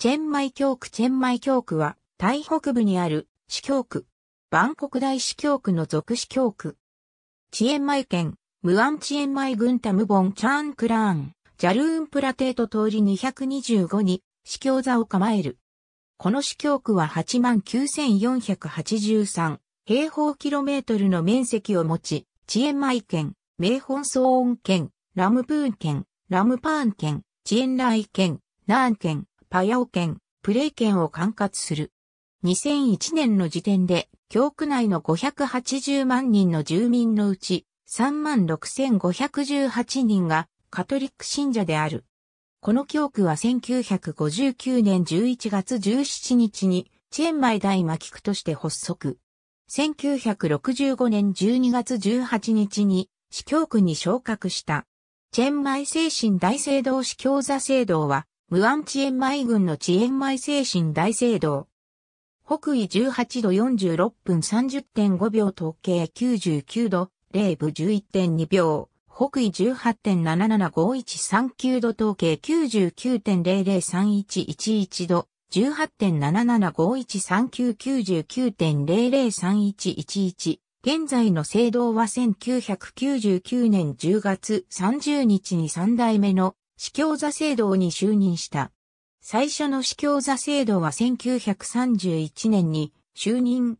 チェンマイ教区チェンマイ教区は、タイ北部にある、市教区。バンコク大市教区の属市教区。チエンマイ県、ムアンチエンマイ郡タムボンチャーンクラーン、ジャルーンプラテート通り225に、市教座を構える。この市教区は89,483平方キロメートルの面積を持ち、チエンマイ県、メ本ホンソーン県、ラムプーン県、ラムパーン県、チエンライ県、ナーン県、パヤオ県、プレイ県を管轄する。2001年の時点で、教区内の580万人の住民のうち、36,518人がカトリック信者である。この教区は1959年11月17日にチェンマイ大巻区として発足。1965年12月18日に市教区に昇格した。チェンマイ精神大聖堂市教座聖堂は無安ンチエンのチエン精神大聖堂。北緯18度46分30.5秒統計99度0分11.2秒。北緯18.775139度統計99.003111度。18.77513999.003111現在の聖堂は1999年10月30日に3代目の司教座制度に就任した。最初の司教座制度は1931年に就任。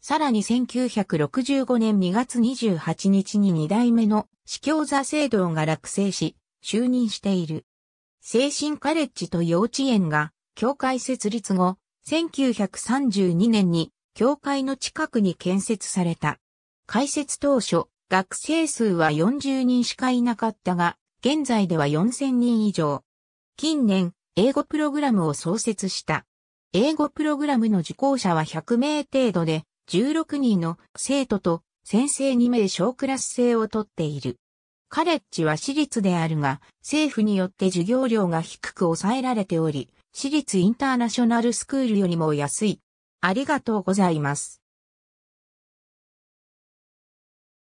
さらに1965年2月28日に2代目の司教座制度が落成し、就任している。精神カレッジと幼稚園が、教会設立後、1932年に、教会の近くに建設された。開設当初、学生数は40人しかいなかったが、現在では4000人以上。近年、英語プログラムを創設した。英語プログラムの受講者は100名程度で、16人の生徒と先生2名小クラス制をとっている。カレッジは私立であるが、政府によって授業料が低く抑えられており、私立インターナショナルスクールよりも安い。ありがとうございます。